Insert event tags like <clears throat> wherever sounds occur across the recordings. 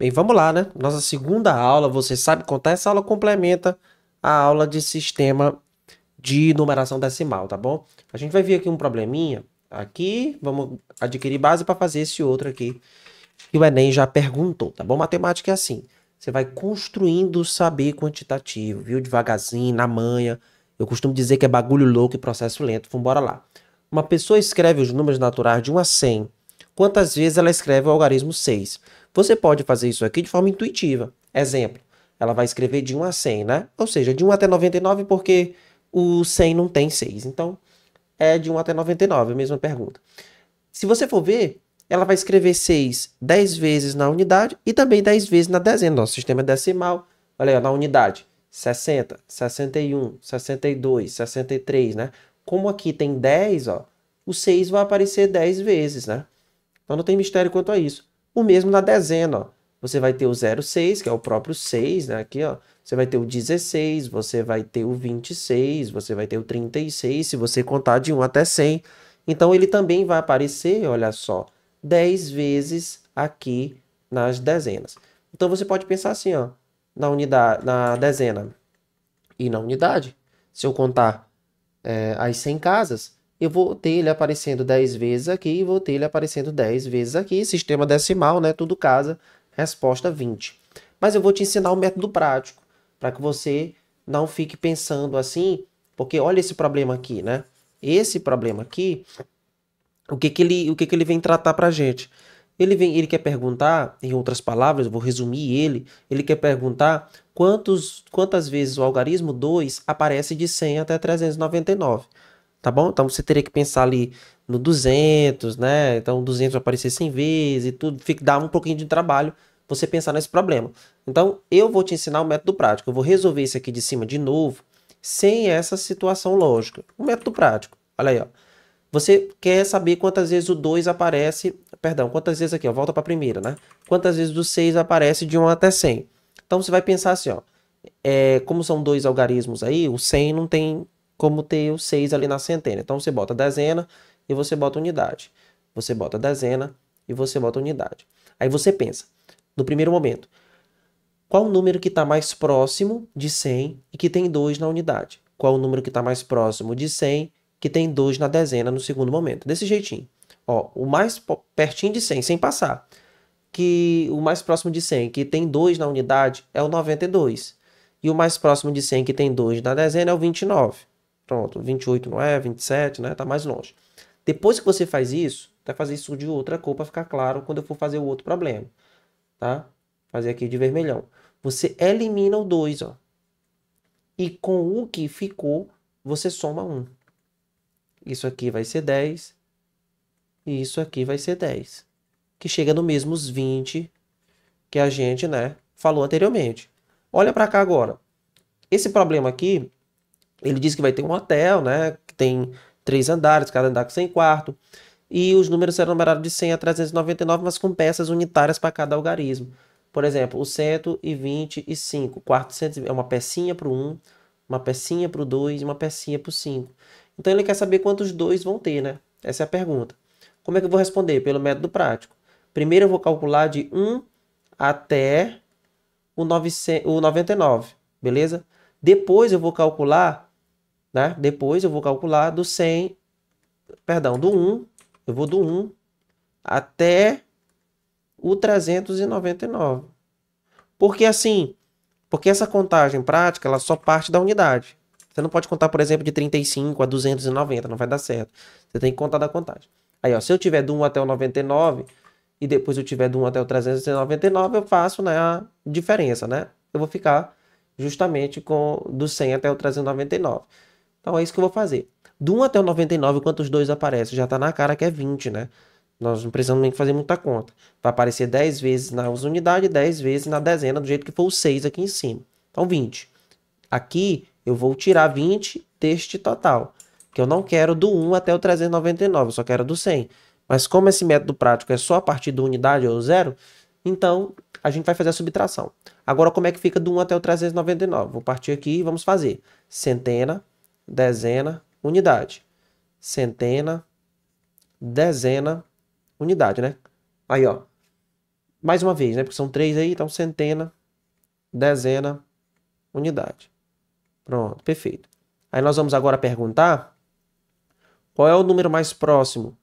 Bem, vamos lá, né? Nossa segunda aula, você sabe contar, essa aula complementa a aula de sistema de numeração decimal, tá bom? A gente vai ver aqui um probleminha aqui, vamos adquirir base para fazer esse outro aqui que o Enem já perguntou, tá bom? Matemática é assim, você vai construindo o saber quantitativo, viu? Devagarzinho, na manha. Eu costumo dizer que é bagulho louco e processo lento, vamos bora lá. Uma pessoa escreve os números naturais de 1 a 100 quantas vezes ela escreve o algarismo 6. Você pode fazer isso aqui de forma intuitiva. Exemplo, ela vai escrever de 1 a 100, né? Ou seja, de 1 até 99 porque o 100 não tem 6. Então, é de 1 até 99, a mesma pergunta. Se você for ver, ela vai escrever 6 10 vezes na unidade e também 10 vezes na dezena. Nosso sistema é decimal, olha aí, na unidade. 60, 61, 62, 63, né? Como aqui tem 10, ó, o 6 vai aparecer 10 vezes, né? Então não tem mistério quanto a isso. O mesmo na dezena, ó. Você vai ter o 06, que é o próprio 6, né? Aqui, ó. Você vai ter o 16, você vai ter o 26, você vai ter o 36, se você contar de 1 até 100. Então ele também vai aparecer, olha só, 10 vezes aqui nas dezenas. Então você pode pensar assim, ó, na unidade, na dezena e na unidade. Se eu contar é, as 100 casas, eu vou ter ele aparecendo 10 vezes aqui e vou ter ele aparecendo 10 vezes aqui. Sistema decimal, né? Tudo casa. Resposta 20. Mas eu vou te ensinar um método prático para que você não fique pensando assim, porque olha esse problema aqui, né? Esse problema aqui, o que que ele, o que que ele vem tratar para gente? Ele vem, ele quer perguntar, em outras palavras, vou resumir ele, ele quer perguntar quantos, quantas vezes o algarismo 2 aparece de 100 até 399 tá bom? Então você teria que pensar ali no 200, né? Então 200 vai aparecer 100 vezes e tudo, fica, dá um pouquinho de trabalho você pensar nesse problema. Então eu vou te ensinar o um método prático, eu vou resolver isso aqui de cima de novo, sem essa situação lógica. O método prático, olha aí, ó. Você quer saber quantas vezes o 2 aparece, perdão, quantas vezes aqui, ó, volta para a primeira, né? Quantas vezes o 6 aparece de 1 até 100. Então você vai pensar assim, ó, é, como são dois algarismos aí, o 100 não tem como ter o 6 ali na centena. Então você bota dezena e você bota unidade. Você bota dezena e você bota unidade. Aí você pensa, no primeiro momento, qual o número que está mais próximo de 100 e que tem 2 na unidade? Qual o número que está mais próximo de 100 que tem 2 na dezena no segundo momento? Desse jeitinho. Ó, o mais pertinho de 100, sem passar. Que o mais próximo de 100 que tem 2 na unidade é o 92. E o mais próximo de 100 que tem 2 na dezena é o 29. Pronto, 28 não é, 27, né? Tá mais longe. Depois que você faz isso, vai fazer isso de outra cor para ficar claro quando eu for fazer o outro problema, tá? Fazer aqui de vermelhão. Você elimina o 2, ó. E com o que ficou, você soma 1. Um. Isso aqui vai ser 10. E isso aqui vai ser 10. Que chega no mesmo 20 que a gente, né, falou anteriormente. Olha para cá agora. Esse problema aqui, ele disse que vai ter um hotel, né? Que tem três andares, cada andar com 100 quarto. E os números serão numerados de 100 a 399, mas com peças unitárias para cada algarismo. Por exemplo, o 125, quarto é uma pecinha para o 1, uma pecinha para o 2 e uma pecinha para o 5. Então ele quer saber quantos dois vão ter, né? Essa é a pergunta. Como é que eu vou responder? Pelo método prático. Primeiro eu vou calcular de 1 até o, 900, o 99, beleza? Depois eu vou calcular né? Depois eu vou calcular do 100, perdão, do 1, eu vou do 1 até o 399. Porque assim, porque essa contagem prática, ela só parte da unidade. Você não pode contar, por exemplo, de 35 a 290, não vai dar certo. Você tem que contar da contagem. Aí, ó, se eu tiver do 1 até o 99 e depois eu tiver do 1 até o 399, eu faço né, a diferença, né? Eu vou ficar justamente com do 100 até o 399. Então é isso que eu vou fazer. Do 1 até o 99, quantos dois aparecem? Já está na cara que é 20, né? Nós não precisamos nem fazer muita conta. Vai aparecer 10 vezes nas unidades, 10 vezes na dezena, do jeito que for o 6 aqui em cima. Então, 20. Aqui, eu vou tirar 20 deste total. Que eu não quero do 1 até o 399, eu só quero do 100. Mas como esse método prático é só a partir da unidade ou zero, então a gente vai fazer a subtração. Agora, como é que fica do 1 até o 399? Vou partir aqui e vamos fazer. Centena dezena, unidade. Centena, dezena, unidade, né? Aí, ó. Mais uma vez, né? Porque são três aí, então centena, dezena, unidade. Pronto, perfeito. Aí nós vamos agora perguntar qual é o número mais próximo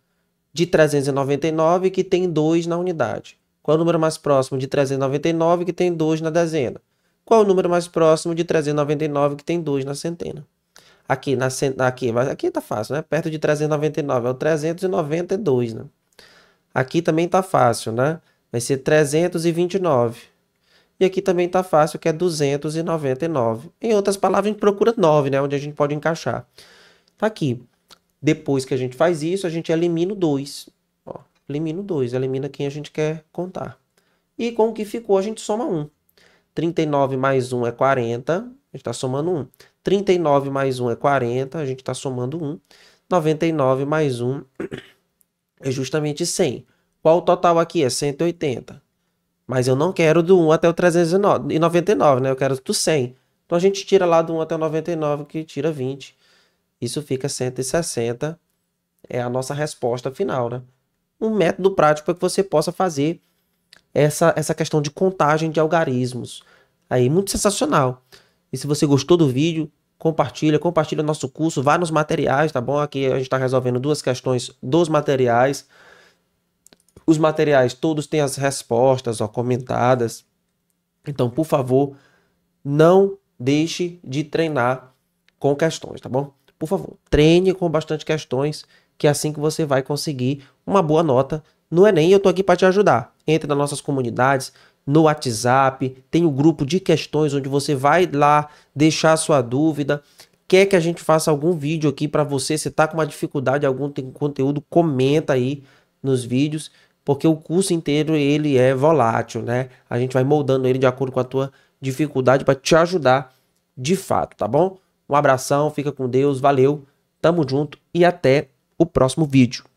de 399 que tem 2 na unidade. Qual é o número mais próximo de 399 que tem 2 na dezena? Qual é o número mais próximo de 399 que tem 2 na centena? aqui, na, aqui, mas aqui tá fácil, né? Perto de 399, é o 392, né? Aqui também tá fácil, né? Vai ser 329. E aqui também tá fácil, que é 299. Em outras palavras, a gente procura 9, né? Onde a gente pode encaixar. Tá aqui. Depois que a gente faz isso, a gente elimina o 2. Ó, elimina o 2, elimina quem a gente quer contar. E com o que ficou, a gente soma 1. 39 mais 1 é 40. A gente está somando 1. 39 mais 1 é 40, a gente está somando 1. 99 mais 1 <clears throat> é justamente 100. Qual o total aqui? É 180. Mas eu não quero do 1 até o 399, né? Eu quero do 100. Então a gente tira lá do 1 até o 99, que tira 20. Isso fica 160. É a nossa resposta final, né? Um método prático para é que você possa fazer essa, essa questão de contagem de algarismos. Aí, muito sensacional. E se você gostou do vídeo, compartilha, compartilha nosso curso, vá nos materiais, tá bom? Aqui a gente está resolvendo duas questões dos materiais. Os materiais todos têm as respostas ó, comentadas. Então, por favor, não deixe de treinar com questões, tá bom? Por favor, treine com bastante questões, que é assim que você vai conseguir uma boa nota no Enem. É eu estou aqui para te ajudar. Entre nas nossas comunidades, no WhatsApp, tem o um grupo de questões onde você vai lá deixar a sua dúvida. Quer que a gente faça algum vídeo aqui para você? Se está com uma dificuldade, algum conteúdo, comenta aí nos vídeos, porque o curso inteiro ele é volátil, né? A gente vai moldando ele de acordo com a tua dificuldade para te ajudar de fato, tá bom? Um abração, fica com Deus, valeu, tamo junto e até o próximo vídeo.